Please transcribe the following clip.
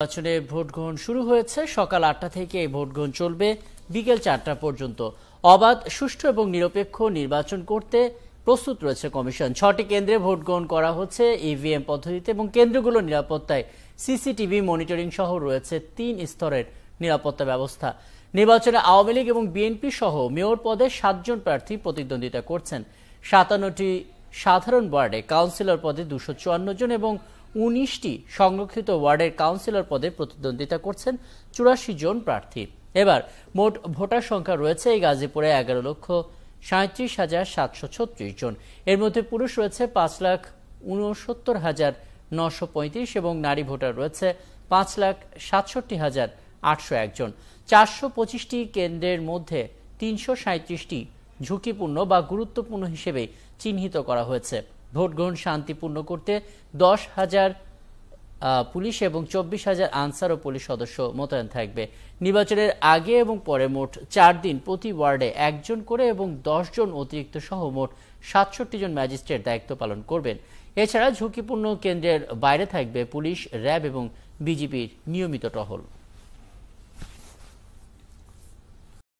নির্বাচনে ভোট গ্রহণ শুরু হয়েছে সকাল আটটা থেকে এই ভোট গ্রহণ চলবে বিকেল চারটা পর্যন্ত অবাধ সুষ্ঠু এবং নিরপেক্ষ নির্বাচন করতে প্রস্তুত রয়েছে কমিশন ছটি কেন্দ্রে ভোট গ্রহণ করা হচ্ছে ইভিএম পদ্ধতিতে এবং কেন্দ্রগুলো নিরাপত্তায় সিসিটিভি মনিটরিং সহ রয়েছে তিন স্তরের নিরাপত্তা ব্যবস্থা নির্বাচনে আওয়ামী লীগ এবং বিএনপি সহ মেয়র পদে সাতজন প্রার্থী প্রতিদ্বন্দ্বিতা করছেন সাতান্নটি সাধারণ ওয়ার্ডে কাউন্সিলর পদে দুশো জন এবং উনিশটি সংরক্ষিত ওয়ার্ডের কাউন্সিলর পদে প্রতিদ্বন্দ্বিতা করছেন চুরাশি জন প্রার্থী এবার মোট ভোটার সংখ্যা রয়েছে এই গাজীপুরে এগারো লক্ষ সাঁত্রিশ হাজার সাতশো ছত্রিশ জন এর মধ্যে পুরুষ রয়েছে পাঁচ লাখ উনসত্তর হাজার নশো পঁয়ত্রিশ এবং নারী ভোটার রয়েছে পাঁচ লাখ সাতষট্টি হাজার আটশো একজন চারশো পঁচিশটি কেন্দ্রের মধ্যে তিনশো সাঁত্রিশটি ঝুঁকিপূর্ণ বা গুরুত্বপূর্ণ হিসেবে চিহ্নিত করা হয়েছে ভোট গ্রহণ শান্তিপূর্ণ করতে দশ হাজার পুলিশ এবং চব্বিশ হাজার আনসার ও পুলিশ সদস্য মোতায়েন থাকবে নির্বাচনের আগে এবং পরে মোট চার দিন প্রতি ওয়ার্ডে একজন করে এবং জন অতিরিক্ত সহ মোট সাতষট্টি জন ম্যাজিস্ট্রেট দায়িত্ব পালন করবেন এছাড়া ঝুঁকিপূর্ণ কেন্দ্রের বাইরে থাকবে পুলিশ র্যাব এবং বিজেপির নিয়মিত টহল